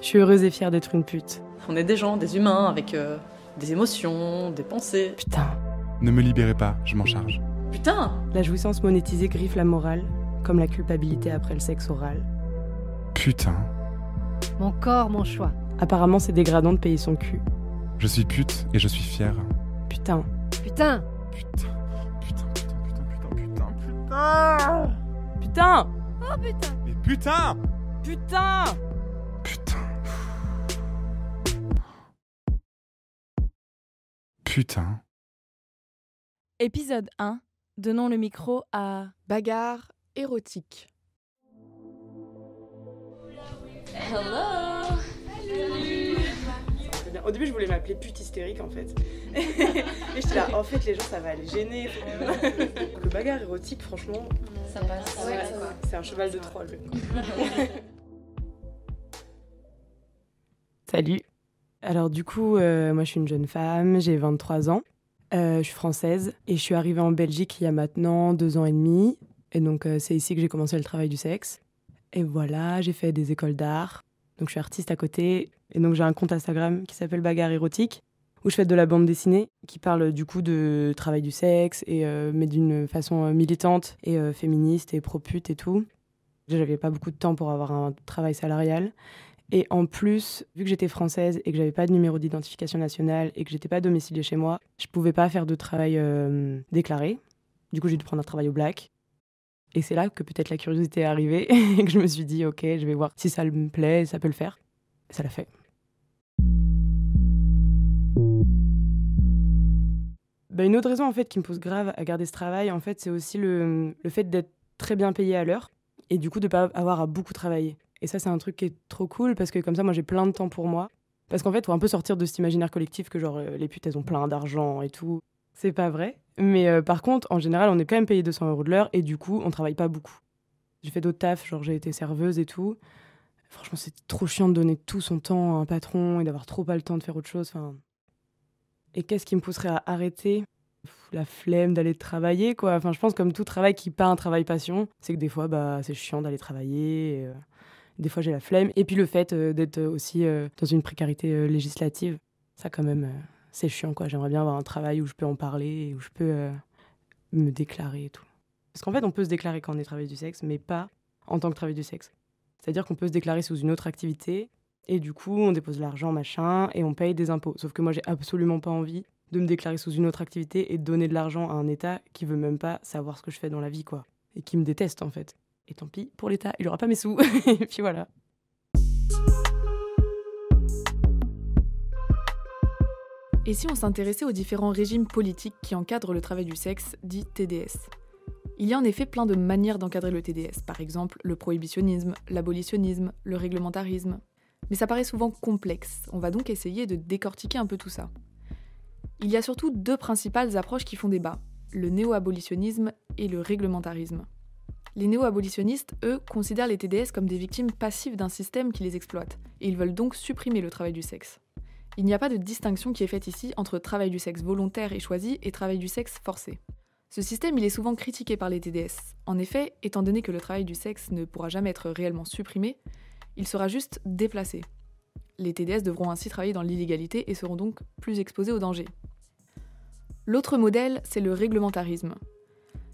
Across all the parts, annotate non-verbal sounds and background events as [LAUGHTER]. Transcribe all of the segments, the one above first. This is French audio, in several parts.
Je suis heureuse et fière d'être une pute. On est des gens, des humains, avec euh, des émotions, des pensées. Putain. Ne me libérez pas, je m'en charge. Putain La jouissance monétisée griffe la morale, comme la culpabilité après le sexe oral. Putain. Mon corps, mon choix. Apparemment, c'est dégradant de payer son cul. Je suis pute et je suis fière. Putain. Putain Putain, putain, putain, putain, putain, putain, putain Putain Oh putain Mais putain Putain Putain. Hein. Épisode 1. Donnons le micro à Bagarre érotique. Hello. Au début, je voulais m'appeler pute hystérique en fait. [LAUGHS] Et dis là, en fait, les gens, ça va les gêner. [LAUGHS] le bagarre érotique, franchement, ça passe. c'est un cheval de troll. [LAUGHS] Salut. Alors du coup, euh, moi je suis une jeune femme, j'ai 23 ans, euh, je suis française et je suis arrivée en Belgique il y a maintenant deux ans et demi. Et donc euh, c'est ici que j'ai commencé le travail du sexe. Et voilà, j'ai fait des écoles d'art, donc je suis artiste à côté. Et donc j'ai un compte Instagram qui s'appelle Bagarre érotique, où je fais de la bande dessinée qui parle du coup de travail du sexe, et, mais d'une façon militante et féministe et propute et tout. J'avais pas beaucoup de temps pour avoir un travail salarial. Et en plus, vu que j'étais française et que j'avais pas de numéro d'identification nationale et que j'étais pas domiciliée chez moi, je pouvais pas faire de travail euh, déclaré. Du coup, j'ai dû prendre un travail au black. Et c'est là que peut-être la curiosité est arrivée [LAUGHS] et que je me suis dit, ok, je vais voir si ça me plaît, ça peut le faire. Et ça l'a fait. Bah, une autre raison en fait qui me pose grave à garder ce travail, en fait, c'est aussi le, le fait d'être très bien payé à l'heure et du coup de pas avoir à beaucoup travailler. Et ça, c'est un truc qui est trop cool parce que comme ça, moi, j'ai plein de temps pour moi. Parce qu'en fait, faut un peu sortir de cet imaginaire collectif que genre euh, les putes, elles ont plein d'argent et tout. C'est pas vrai. Mais euh, par contre, en général, on est quand même payé 200 euros de l'heure et du coup, on travaille pas beaucoup. J'ai fait d'autres tafs, genre j'ai été serveuse et tout. Franchement, c'est trop chiant de donner tout son temps à un patron et d'avoir trop pas le temps de faire autre chose. Et qu'est-ce qui me pousserait à arrêter La flemme d'aller travailler, quoi. Enfin, je pense comme tout travail qui pas un travail passion, c'est que des fois, bah, c'est chiant d'aller travailler. Et... Euh des fois j'ai la flemme. Et puis le fait euh, d'être euh, aussi euh, dans une précarité législative, ça quand même, c'est chiant quoi. J'aimerais bien avoir un travail où je peux en parler, où je peux me déclarer et tout. Parce qu'en fait, on peut se déclarer quand on est travailleur du sexe, mais pas en tant que travailleur du sexe. C'est-à-dire qu'on peut se déclarer sous une autre activité, et du coup, on dépose de l'argent, machin, et on paye des impôts. Sauf que moi, j'ai absolument pas envie de me déclarer sous une autre activité et de donner de l'argent à un État qui veut même pas savoir ce que je fais dans la vie, quoi. Et qui me déteste, en fait. Et tant pis, pour l'État, il n'aura pas mes sous. [LAUGHS] et puis voilà. Et si on s'intéressait aux différents régimes politiques qui encadrent le travail du sexe, dit TDS Il y a en effet plein de manières d'encadrer le TDS, par exemple le prohibitionnisme, l'abolitionnisme, le réglementarisme. Mais ça paraît souvent complexe, on va donc essayer de décortiquer un peu tout ça. Il y a surtout deux principales approches qui font débat, le néo-abolitionnisme et le réglementarisme. Les néo-abolitionnistes, eux, considèrent les TDS comme des victimes passives d'un système qui les exploite, et ils veulent donc supprimer le travail du sexe. Il n'y a pas de distinction qui est faite ici entre travail du sexe volontaire et choisi et travail du sexe forcé. Ce système, il est souvent critiqué par les TDS. En effet, étant donné que le travail du sexe ne pourra jamais être réellement supprimé, il sera juste déplacé. Les TDS devront ainsi travailler dans l'illégalité et seront donc plus exposés aux dangers. L'autre modèle, c'est le réglementarisme,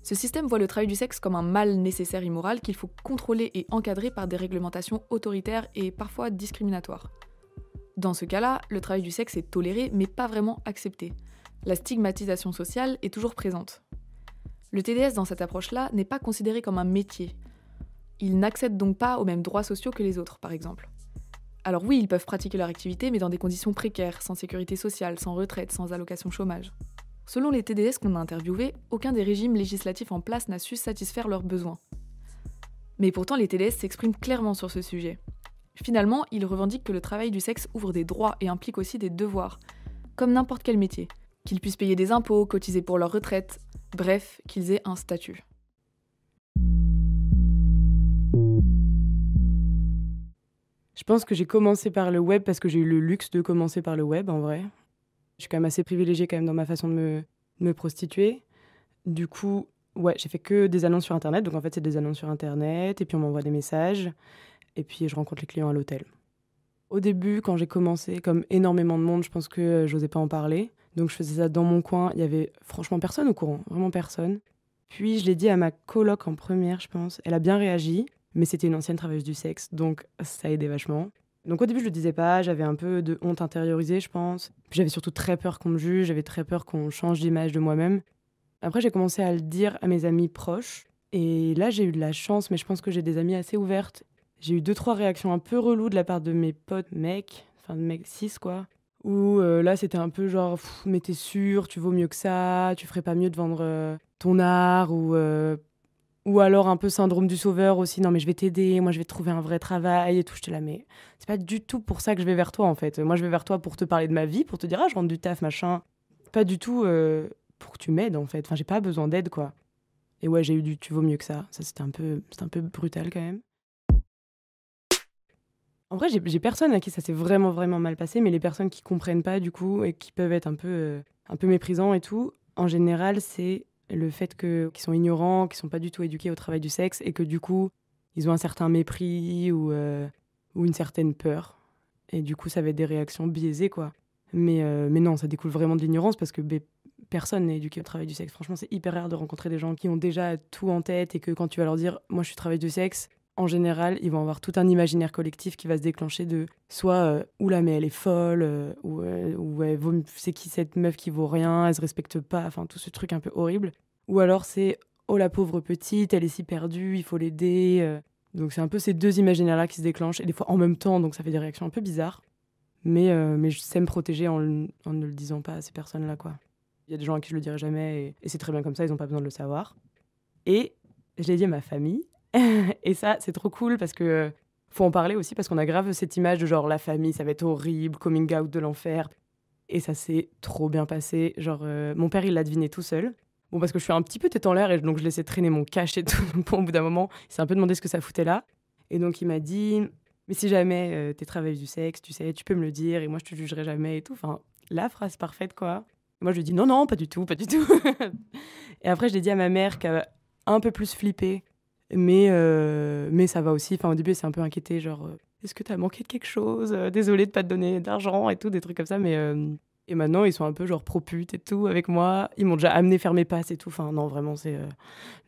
ce système voit le travail du sexe comme un mal nécessaire immoral qu'il faut contrôler et encadrer par des réglementations autoritaires et parfois discriminatoires. Dans ce cas-là, le travail du sexe est toléré mais pas vraiment accepté. La stigmatisation sociale est toujours présente. Le TDS dans cette approche-là n'est pas considéré comme un métier. Ils n'accèdent donc pas aux mêmes droits sociaux que les autres, par exemple. Alors oui, ils peuvent pratiquer leur activité, mais dans des conditions précaires, sans sécurité sociale, sans retraite, sans allocation chômage. Selon les TDS qu'on a interviewés, aucun des régimes législatifs en place n'a su satisfaire leurs besoins. Mais pourtant, les TDS s'expriment clairement sur ce sujet. Finalement, ils revendiquent que le travail du sexe ouvre des droits et implique aussi des devoirs, comme n'importe quel métier. Qu'ils puissent payer des impôts, cotiser pour leur retraite, bref, qu'ils aient un statut. Je pense que j'ai commencé par le web parce que j'ai eu le luxe de commencer par le web en vrai. Je suis quand même assez privilégiée quand même dans ma façon de me, me prostituer. Du coup, ouais, j'ai fait que des annonces sur Internet. Donc en fait, c'est des annonces sur Internet, et puis on m'envoie des messages, et puis je rencontre les clients à l'hôtel. Au début, quand j'ai commencé, comme énormément de monde, je pense que n'osais euh, pas en parler. Donc je faisais ça dans mon coin. Il y avait franchement personne au courant, vraiment personne. Puis je l'ai dit à ma coloc en première, je pense. Elle a bien réagi, mais c'était une ancienne travailleuse du sexe, donc ça aidait vachement. Donc au début, je le disais pas, j'avais un peu de honte intériorisée, je pense. j'avais surtout très peur qu'on me juge, j'avais très peur qu'on change d'image de moi-même. Après, j'ai commencé à le dire à mes amis proches. Et là, j'ai eu de la chance, mais je pense que j'ai des amis assez ouvertes. J'ai eu deux, trois réactions un peu reloues de la part de mes potes mecs, enfin de mecs 6 quoi. Où euh, là, c'était un peu genre, mais t'es sûr, tu vaux mieux que ça, tu ferais pas mieux de vendre euh, ton art, ou euh, ou alors un peu syndrome du sauveur aussi, non mais je vais t'aider, moi je vais te trouver un vrai travail et tout, je te la mets. C'est pas du tout pour ça que je vais vers toi en fait. Moi je vais vers toi pour te parler de ma vie, pour te dire ah je rentre du taf machin. Pas du tout euh, pour que tu m'aides en fait. Enfin j'ai pas besoin d'aide quoi. Et ouais j'ai eu du tu vaux mieux que ça. Ça c'était un peu c'était un peu brutal quand même. En vrai j'ai personne à qui ça s'est vraiment vraiment mal passé, mais les personnes qui comprennent pas du coup et qui peuvent être un peu euh, un peu méprisants et tout, en général c'est le fait qu'ils sont ignorants, qu'ils ne sont pas du tout éduqués au travail du sexe et que du coup, ils ont un certain mépris ou, euh, une certaine peur. Et du coup, ça va être des réactions biaisées, quoi. Mais, euh, mais non, ça découle vraiment de l'ignorance parce que ben, personne n'est éduqué au travail du sexe. Franchement, c'est hyper rare de rencontrer des gens qui ont déjà tout en tête et que quand tu vas leur dire, moi je suis travail du sexe, en général, ils vont avoir tout un imaginaire collectif qui va se déclencher de soit ou euh, oula mais elle est folle euh, ou, euh, c'est qui cette meuf qui vaut rien, elle se respecte pas, enfin tout ce truc un peu horrible. Ou alors c'est oh la pauvre petite, elle est si perdue, il faut l'aider. Donc c'est un peu ces deux imaginaires là qui se déclenchent et des fois en même temps, donc ça fait des réactions un peu bizarres. Mais mais je sais me protéger en, ne le disant pas à ces personnes là quoi. Il y a des gens à qui je le dirai jamais et, et c'est très bien comme ça, ils n'ont pas besoin de le savoir. Et je l'ai dit à ma famille et ça, c'est trop cool parce que euh, faut en parler aussi parce qu'on a grave cette image de genre la famille, ça va être horrible, coming out de l'enfer. Et ça s'est trop bien passé. Genre, euh, mon père, il l'a deviné tout seul. Bon, parce que je suis un petit peu tête en l'air et donc je laissais traîner mon cache et [LAUGHS] tout. au bout d'un moment, il s'est un peu demandé ce que ça foutait là. Et donc, il m'a dit Mais si jamais euh, t'es travailleuse du sexe, tu sais, tu peux me le dire et moi, je te jugerai jamais et tout. Enfin, la phrase parfaite, quoi. moi, je lui ai dit Non, non, pas du tout, pas du tout. [LAUGHS] et après, je l'ai dit à ma mère qui a un peu plus flippé mais, euh, mais ça va aussi. Enfin, au début, c'est un peu inquiété, genre, euh, est-ce que tu as manqué de quelque chose euh, Désolé de pas te donner d'argent et tout, des trucs comme ça. Mais et maintenant, ils sont un peu genre proputes et tout avec moi. Ils m'ont déjà amené fermer mes passes et tout. Enfin, non, vraiment, c'est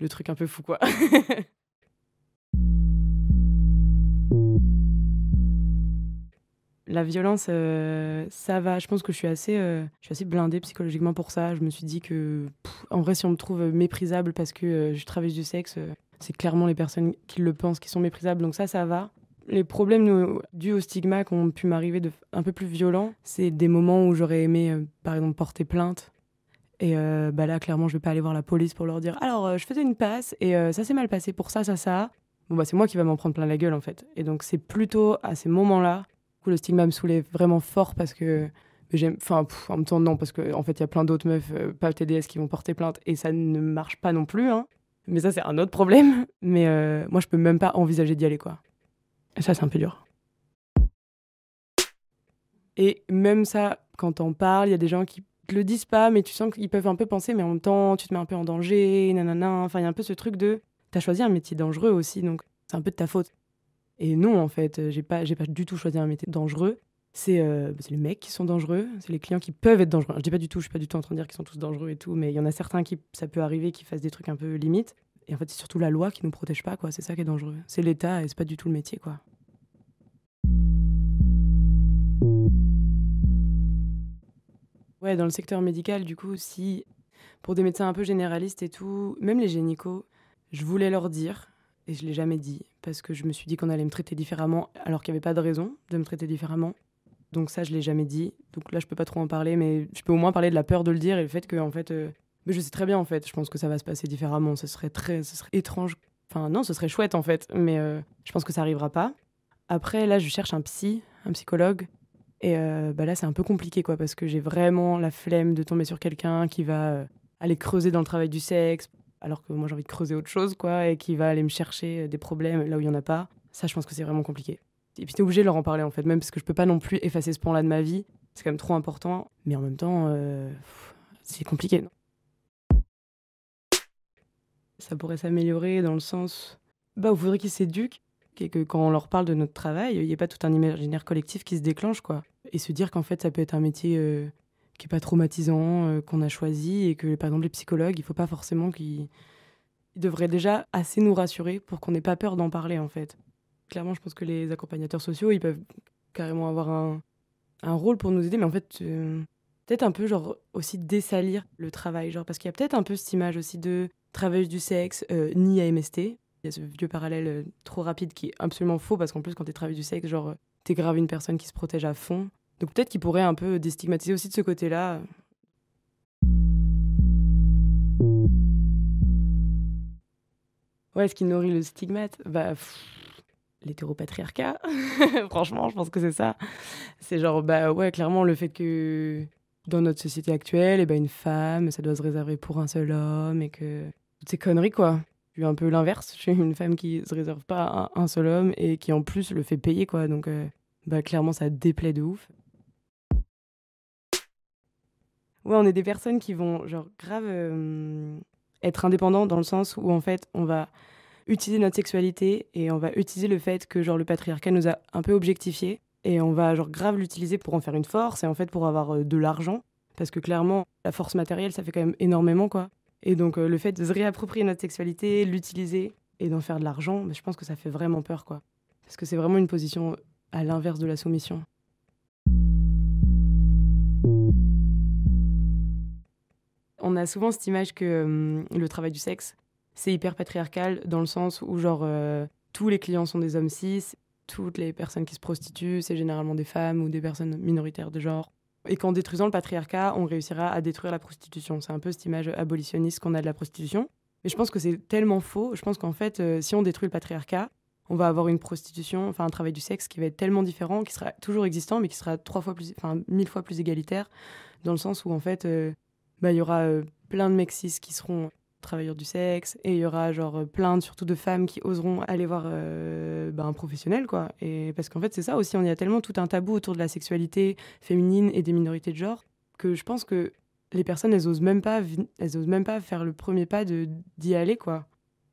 le truc un peu fou, quoi. [LAUGHS] la violence, ça va. Je pense que je suis assez, je suis assez blindée psychologiquement pour ça. Je me suis dit que, en vrai, si on me trouve méprisable parce que je travaille du sexe, c'est clairement les personnes qui le pensent qui sont méprisables, donc ça, ça va. Les problèmes dus au stigma qui ont pu m'arriver de un peu plus violents, c'est des moments où j'aurais aimé, euh, par exemple, porter plainte. Et euh, bah là, clairement, je vais pas aller voir la police pour leur dire alors, euh, je faisais une passe et ça s'est mal passé pour ça, ça, ça. Bon, bah, c'est moi qui vais m'en prendre plein la gueule, en fait. Et donc, c'est plutôt à ces moments-là où le stigma me saoulait vraiment fort parce que j'aime enfin en même temps non parce qu'en en fait il y a plein d'autres meufs pas pas TDS qui vont porter plainte et ça ne marche pas non plus hein. Mais ça, c'est un autre problème. [LAUGHS] Mais euh, moi, je peux même pas envisager d'y aller, quoi. ça, c'est un peu dur. Et même ça, quand on parle, il y a des gens qui te le disent pas, mais tu sens qu'ils peuvent un peu penser, mais en même temps, tu te mets un peu en danger, nanana. Enfin, il y a un peu ce truc de. T'as choisi un métier dangereux aussi, donc c'est un peu de ta faute. Et non, en fait, euh, j'ai pas, j'ai pas du tout choisi un métier dangereux. Euh, bah, c'est les mecs qui sont dangereux, c'est les clients qui peuvent être dangereux. Je dis pas du tout, je suis pas du tout en train de dire qu'ils sont tous dangereux et tout, mais il y en a certains qui ça peut arriver qui fassent des trucs un peu limites. Et en fait, c'est surtout la loi qui nous protège pas, quoi. C'est ça qui est dangereux. C'est l'État et c'est pas du tout le métier, quoi. Ouais, dans le secteur médical, du coup, si pour des médecins un peu généralistes et tout, même les génicaux, je voulais leur dire et je l'ai jamais dit parce que je me suis dit qu'on allait me traiter différemment alors qu'il n'y avait pas de raison de me traiter différemment. Donc ça, je l'ai jamais dit. Donc là, je peux pas trop en parler, mais je peux au moins parler de la peur de le dire et le fait que, en fait, euh, je sais très bien, en fait, je pense que ça va se passer différemment. Ce serait très, ce serait étrange. Enfin, non, ce serait chouette, en fait, mais euh, je pense que ça arrivera pas. Après, là, je cherche un psy, un psychologue. Et euh, bah là, c'est un peu compliqué, quoi, parce que j'ai vraiment la flemme de tomber sur quelqu'un qui va aller creuser dans le travail du sexe, alors que moi, j'ai envie de creuser autre chose, quoi, et qui va aller me chercher des problèmes là où il y en a pas. Ça, je pense que c'est vraiment compliqué. Et puis, t'es obligé de leur en parler, en fait, même parce que je peux pas non plus effacer ce point là de ma vie. C'est quand même trop important. Mais en même temps, euh, c'est compliqué. ça pourrait s'améliorer dans le sens. Bah, il faudrait qu'ils s'éduquent et que quand on leur parle de notre travail, il n'y ait pas tout un imaginaire collectif qui se déclenche, quoi. Et se dire qu'en fait, ça peut être un métier euh, qui n'est pas traumatisant, euh, qu'on a choisi, et que par exemple, les psychologues, il ne faut pas forcément qu'ils. devraient déjà assez nous rassurer pour qu'on n'ait pas peur d'en parler, en fait clairement, je pense que les accompagnateurs sociaux, ils peuvent carrément avoir un, un rôle pour nous aider, mais en fait, euh, peut-être un peu genre aussi dessalir le travail, genre parce qu'il y a peut-être un peu cette image aussi de travailleuse du sexe, euh, ni AMST. Il y a ce vieux parallèle euh, trop rapide qui est absolument faux, parce qu'en plus, quand t'es travailleuse du sexe, genre, t'es grave une personne qui se protège à fond. Donc peut-être qu'il pourrait un peu déstigmatiser aussi de ce côté-là. Ouais, ce qui nourrit le stigmate, bah l'hétéropatriarcat. [LAUGHS] Franchement, je pense que c'est ça. C'est genre, bah ouais, clairement, le fait que dans notre société actuelle, et eh ben une femme, ça doit se réserver pour un seul homme et que. c'est ces quoi. j'ai un peu l'inverse. Je une femme qui se réserve pas à un seul homme et qui en plus le fait payer, quoi. Donc, euh, bah clairement, ça déplaît de ouf. Ouais, on est des personnes qui vont, genre, grave euh, être indépendantes dans le sens où, en fait, on va utiliser notre sexualité et on va utiliser le fait que genre le patriarcat nous a un peu objectifiés et on va genre grave l'utiliser pour en faire une force et en fait pour avoir euh, de l'argent parce que clairement la force matérielle ça fait quand même énormément quoi. Et donc euh, le fait de se réapproprier notre sexualité, l'utiliser et d'en faire de l'argent, bah, je pense que ça fait vraiment peur quoi. Parce que c'est vraiment une position à l'inverse de la soumission. On a souvent cette image que hum, le travail du sexe, c'est hyper patriarcal dans le sens où, genre, euh, tous les clients sont des hommes cis, toutes les personnes qui se prostituent, c'est généralement des femmes ou des personnes minoritaires de genre. Et qu'en détruisant le patriarcat, on réussira à détruire la prostitution. C'est un peu cette image abolitionniste qu'on a de la prostitution. Mais je pense que c'est tellement faux. Je pense qu'en fait, euh, si on détruit le patriarcat, on va avoir une prostitution, enfin un travail du sexe qui va être tellement différent, qui sera toujours existant, mais qui sera trois fois plus, enfin mille fois plus égalitaire, dans le sens où en fait, euh, bah, il y aura plein de mecs cis qui seront travailleurs du sexe, et il y aura genre euh, plein, surtout de femmes qui oseront aller voir euh, bah, un professionnel, quoi. Et parce qu'en fait, c'est ça aussi, on y a tellement tout un tabou autour de la sexualité féminine et des minorités de genre que je pense que les personnes, elles osent même pas, elles même pas faire le premier pas de d'y aller, quoi.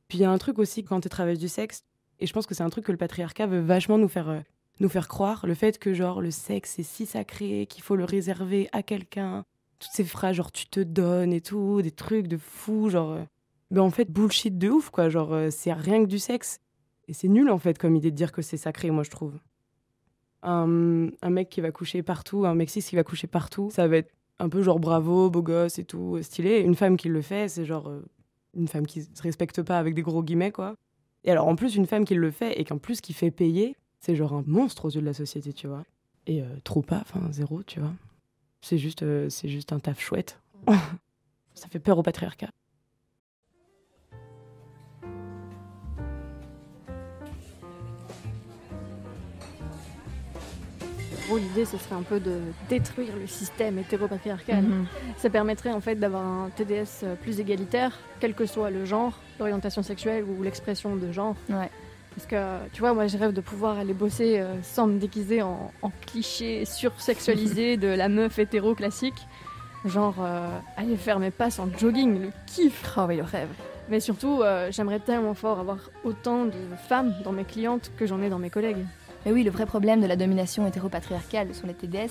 Puis il y a un truc aussi quand tu travailles du sexe, et je pense que c'est un truc que le patriarcat veut vachement nous faire euh, nous faire croire le fait que genre le sexe est si sacré qu'il faut le réserver à quelqu'un toutes ces phrases genre tu te donnes et tout, des trucs de fou, genre. mais euh, ben, en fait, bullshit de ouf, quoi. Genre, euh, c'est rien que du sexe. Et c'est nul, en fait, comme idée de dire que c'est sacré, moi, je trouve. Un, mec qui va coucher partout, un mec qui va coucher partout, ça va être un peu genre bravo, beau gosse et tout, stylé. Une femme qui le fait, c'est genre euh, une femme qui se respecte pas avec des gros guillemets, quoi. Et alors, en plus, une femme qui le fait et qu'en plus qui fait payer, c'est genre un monstre aux yeux de la société, tu vois. Et trop pas, enfin, zéro, tu vois c'est juste, euh, juste un taf chouette. [LAUGHS] Ça fait peur au patriarcat. l'idée, ce serait un peu de détruire le système hétéropatriarcal. Mhm. Ça permettrait en fait d'avoir un TDS plus égalitaire, quel que soit le genre, l'orientation sexuelle ou l'expression de genre. Parce que, tu vois, moi, je rêve de pouvoir aller bosser euh, sans me déguiser en, en cliché sursexualisé de la meuf hétéro classique. Genre, euh, aller faire mes passes en jogging, le kiff. Oh, oui, le rêve. Mais surtout, euh, j'aimerais tellement fort avoir autant de femmes dans mes clientes que j'en ai dans mes collègues. Mais oui, le vrai problème de la domination hétéropatriarcale sur les TDS,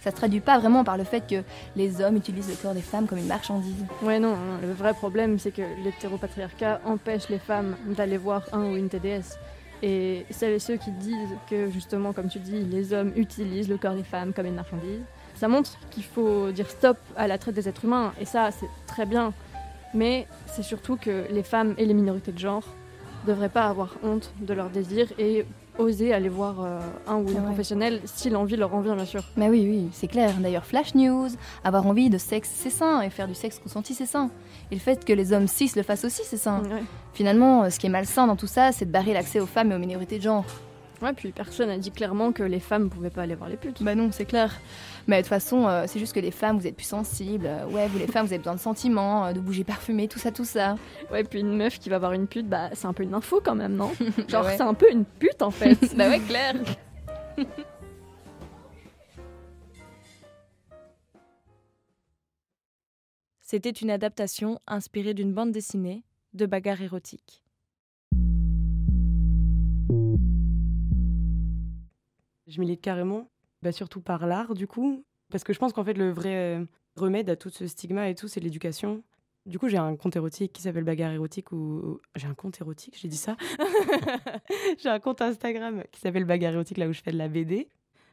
ça se traduit pas vraiment par le fait que les hommes utilisent le corps des femmes comme une marchandise. Ouais, non, le vrai problème, c'est que l'hétéropatriarcat empêche les femmes d'aller voir un ou une TDS. Et celles et ceux qui disent que, justement, comme tu dis, les hommes utilisent le corps des femmes comme une marchandise, ça montre qu'il faut dire stop à la traite des êtres humains. Et ça, c'est très bien. Mais c'est surtout que les femmes et les minorités de genre devraient pas avoir honte de leurs désirs et oser aller voir euh, un ou une professionnelle si l'envie leur envie bien sûr. Mais oui, oui, c'est clair. D'ailleurs, Flash News, avoir envie de sexe, c'est sain, et faire du sexe consenti, c'est sain. Et le fait que les hommes cis le fassent aussi, c'est sain. Finalement, euh, ce qui est malsain dans tout ça, c'est de barrer l'accès aux femmes et aux minorités de genre. Ouais, puis personne n'a dit clairement que les femmes pouvaient pas aller voir les putes. Bah non, c'est clair. Mais de toute façon, euh, c'est juste que les femmes, vous êtes plus sensibles. Euh, ouais, vous les femmes, vous avez besoin de sentiments, euh, de bouger parfumé, tout ça, tout ça. Ouais, puis une meuf qui va avoir une pute, bah c'est un peu une info quand même, non [LAUGHS] Genre, c'est un peu une pute en fait. [LAUGHS] bah ouais, clair. [LAUGHS] C'était une adaptation inspirée d'une bande dessinée de bagarre érotique. Je milite carrément bah, surtout par l'art du coup, parce que je pense qu'en fait le vrai euh, remède à tout ce stigma et tout, c'est l'éducation. Du coup, j'ai un compte érotique qui s'appelle Bagarre érotique ou j'ai un compte érotique, j'ai dit ça. [LAUGHS] j'ai un compte Instagram qui s'appelle Bagarre érotique là où je fais de la BD.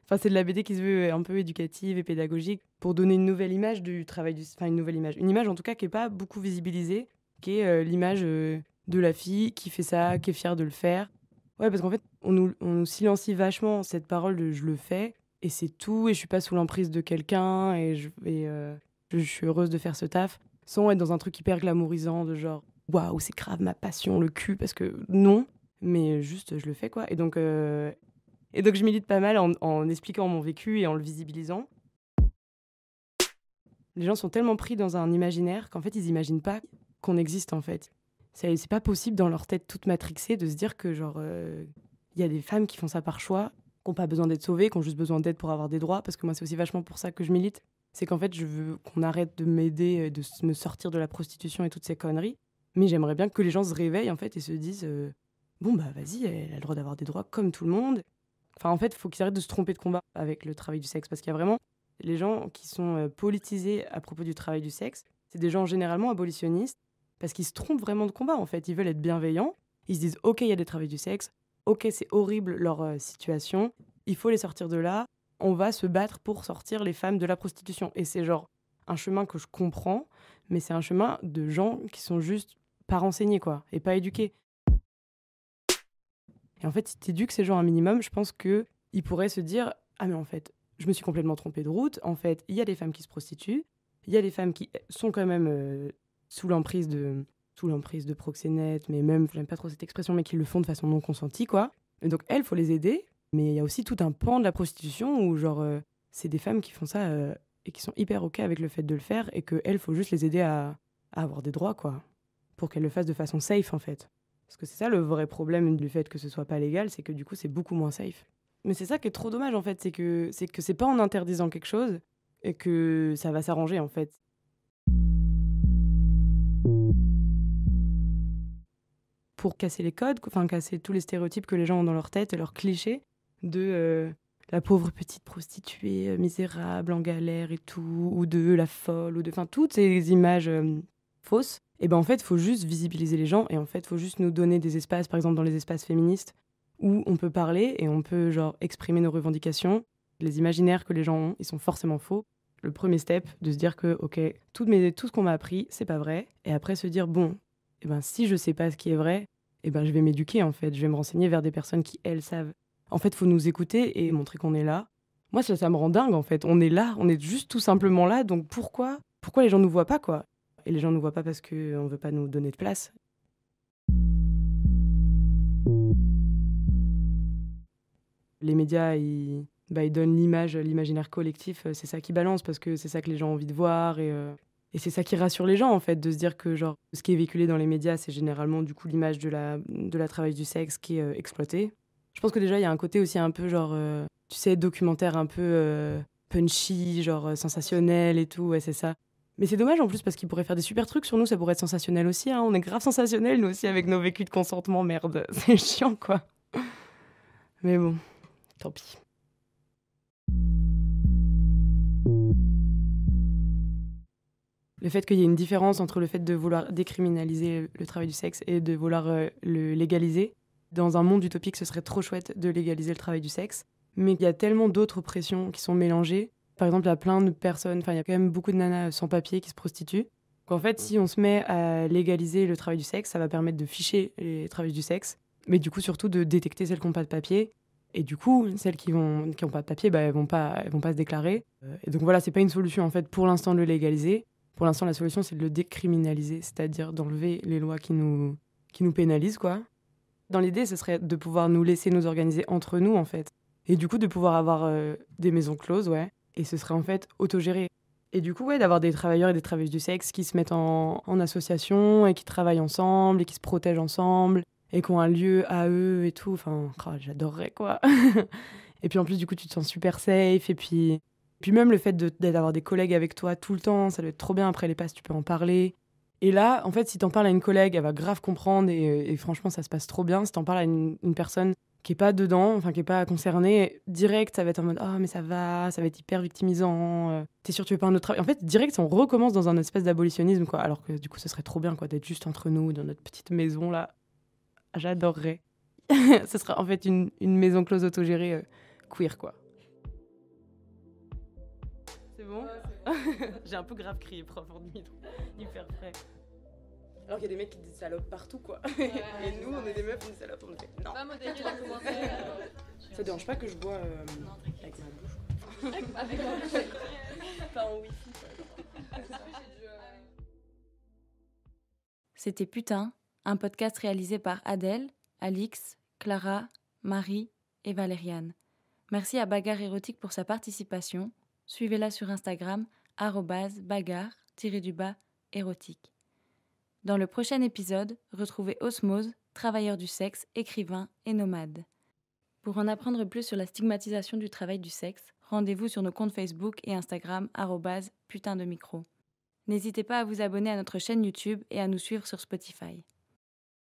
Enfin, c'est de la BD qui se veut euh, un peu éducative et pédagogique pour donner une nouvelle image du travail du enfin une nouvelle image, une image en tout cas qui est pas beaucoup visibilisée, qui est euh, l'image de la fille qui fait ça, qui est fière de le faire. Ouais, parce qu'en fait, on nous, on nous silencie vachement cette parole de je le fais et c'est tout, et je suis pas sous l'emprise de quelqu'un, et, je, vais euh, je, suis heureuse de faire ce taf, sans être dans un truc hyper glamourisant de genre waouh, c'est grave ma passion, le cul, parce que non, mais juste je le fais quoi. Et donc, euh, et donc je milite pas mal en, expliquant mon vécu et en le visibilisant. Les gens sont tellement pris dans un imaginaire qu'en fait ils imaginent pas qu'on existe en fait. C'est pas possible dans leur tête toute matrixée de se dire que genre euh, il y a des femmes qui font ça par choix qui n'ont pas besoin d'être sauvés, qui ont juste besoin d'aide pour avoir des droits, parce que moi c'est aussi vachement pour ça que je milite. C'est qu'en fait, je veux qu'on arrête de m'aider, de me sortir de la prostitution et toutes ces conneries. Mais j'aimerais bien que les gens se réveillent en fait et se disent euh, bon bah vas-y, elle a le droit d'avoir des droits comme tout le monde. Enfin en fait, il faut qu'ils arrêtent de se tromper de combat avec le travail du sexe, parce qu'il y a vraiment les gens qui sont euh, politisés à propos du travail du sexe. C'est des gens généralement abolitionnistes parce qu'ils se trompent vraiment de combat en fait. Ils veulent être bienveillants. Ils se disent ok, il y a des travaux du sexe, ok, c'est horrible leur euh, situation, il faut les sortir de là, on va se battre pour sortir les femmes de la prostitution. Et c'est genre un chemin que je comprends, mais c'est un chemin de gens qui sont juste pas renseignés, quoi, et pas éduqués. Et en fait, si éduques ces gens un minimum, je pense que pourraient se dire Ah, mais en fait, je me suis complètement trompé de route. En fait, il y a des femmes qui se prostituent, il y a des femmes qui sont quand même euh, sous l'emprise de, l'emprise de proxénètes, mais même, j'aime pas trop cette expression, mais qui le font de façon non consentie, quoi. Et donc, elles, faut les aider. Mais il y a aussi tout un pan de la prostitution où, genre, euh, c'est des femmes qui font ça euh, et qui sont hyper OK avec le fait de le faire et qu'elles, faut juste les aider à, avoir des droits, quoi. Pour qu'elles le fassent de façon safe, en fait. Parce que c'est ça le vrai problème du fait que ce soit pas légal, c'est que du coup, c'est beaucoup moins safe. Mais c'est ça qui est trop dommage, en fait. C'est que c'est que c'est pas en interdisant quelque chose et que ça va s'arranger, en fait. pour casser les codes, enfin casser tous les stéréotypes que les gens ont dans leur tête et leurs clichés de euh, la pauvre petite prostituée euh, misérable en galère et tout, ou de la folle, ou de, enfin toutes ces images euh, fausses. Et ben en fait, faut juste visibiliser les gens et en fait, il faut juste nous donner des espaces, par exemple dans les espaces féministes, où on peut parler et on peut genre exprimer nos revendications. Les imaginaires que les gens ont, ils sont forcément faux. Le premier step, de se dire que ok, tout, tout ce qu'on m'a appris, c'est pas vrai, et après se dire bon, eh ben, si je sais pas ce qui est vrai, eh ben, je vais m'éduquer en fait, je vais me renseigner vers des personnes qui, elles, savent. En fait, faut nous écouter et montrer qu'on est là. Moi, ça, ça me rend dingue en fait. On est là, on est juste tout simplement là. Donc pourquoi, pourquoi les gens nous voient pas quoi Et les gens nous voient pas parce qu'on ne veut pas nous donner de place. Les médias, ils, bah, donnent l'image, l'imaginaire collectif. Euh, c'est ça qui balance parce que c'est ça que les gens ont envie de voir et euh, et c'est ça qui rassure les gens, en fait, de se dire que genre, ce qui est véhiculé dans les médias, c'est généralement du coup l'image de la, de la travail du sexe qui est euh, exploitée. Je pense que déjà, il y a un côté aussi un peu genre, euh, tu sais, documentaire un peu euh, punchy, genre sensationnel et tout, ouais, c'est ça. Mais c'est dommage en plus parce qu'ils pourraient faire des super trucs sur nous, ça pourrait être sensationnel aussi. Hein. On est grave sensationnel, nous aussi, avec nos vécus de consentement, merde. [LAUGHS] C'est chiant, quoi. Mais bon, tant pis. le fait qu'il y ait une différence entre le fait de vouloir décriminaliser le travail du sexe et de vouloir euh, le légaliser. Dans un monde utopique, ce serait trop chouette de légaliser le travail du sexe, mais il y a tellement d'autres pressions qui sont mélangées. Par exemple, il y a plein de personnes, enfin, il y a quand même beaucoup de nanas sans papier qui se prostituent. Qu'en fait, si on se met à légaliser le travail du sexe, ça va permettre de ficher les travailleurs du sexe, mais du coup, surtout de détecter celles qui n'ont pas de papier. Et du coup, celles qui n'ont qui pas de papier, bah, elles ne vont, pas, vont pas se déclarer. Euh, et donc voilà, c'est pas une solution en fait pour l'instant de le légaliser pour l'instant, la solution, c'est de le décriminaliser, c'est-à-dire d'enlever les lois qui nous, qui nous pénalisent, quoi. Dans l'idée, ce serait de pouvoir nous laisser nous organiser entre nous, en fait. Et du coup, de pouvoir avoir euh, des maisons closes, ouais. Et ce serait en fait autogéré. Et du coup, ouais, d'avoir des travailleurs et des travailleuses du sexe qui se mettent en, association et qui travaillent ensemble et qui se protègent ensemble et qui ont un lieu à eux et tout. Enfin, oh, j'adorerais quoi. [LAUGHS] et puis en plus, du coup, tu te sens super safe. Et puis, puis même le fait d'avoir des collègues avec toi tout le temps, ça doit être trop bien. Après les passes, tu peux en parler. Et là, en fait, si t'en parles à une collègue, elle va grave comprendre et, franchement, ça se passe trop bien. Si t'en parles à une, personne qui est pas dedans, enfin qui est pas concernée, direct, ça va être en mode oh mais ça va, ça va être hyper victimisant. Euh, t'es sûr tu veux pas un autre travail En fait, direct, on recommence dans un espèce d'abolitionnisme quoi. Alors que du coup, ce serait trop bien quoi d'être juste entre nous dans notre petite maison là. J'adorerais. [LAUGHS] ce serait en fait une, maison close autogérée euh, queer quoi. [LAUGHS] J'ai un peu grave crié prof en demi hyper frais. Alors qu'il y a des mecs qui disent salope partout, quoi. [LAUGHS] et nous, on est des meufs, on se salope, on non. [LAUGHS] Euh, ça dérange pas que je bois euh, avec ma bouche. en wifi. C'était Putain, un podcast réalisé par Adèle, Alix, Clara, Marie et Valériane. Merci à Bagarre Érotique pour sa participation suivez-la sur Instagram bagarre-du-bas érotique. Dans le prochain épisode, retrouvez Osmose, travailleur du sexe, écrivain et nomade. Pour en apprendre plus sur la stigmatisation du travail du sexe, rendez-vous sur nos comptes Facebook et Instagram putain de micro. N'hésitez pas à vous abonner à notre chaîne YouTube et à nous suivre sur Spotify.